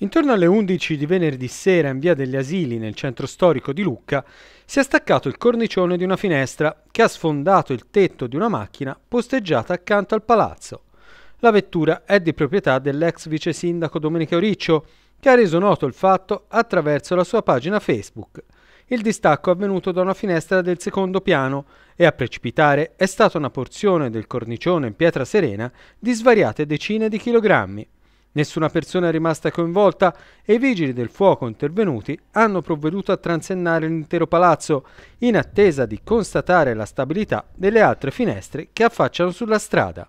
Intorno alle 11 di venerdì sera in via degli Asili, nel centro storico di Lucca, si è staccato il cornicione di una finestra che ha sfondato il tetto di una macchina posteggiata accanto al palazzo. La vettura è di proprietà dell'ex vice sindaco Domenico Riccio, che ha reso noto il fatto attraverso la sua pagina Facebook. Il distacco è avvenuto da una finestra del secondo piano e a precipitare è stata una porzione del cornicione in pietra serena di svariate decine di chilogrammi. Nessuna persona è rimasta coinvolta e i vigili del fuoco intervenuti hanno provveduto a transennare l'intero palazzo in attesa di constatare la stabilità delle altre finestre che affacciano sulla strada.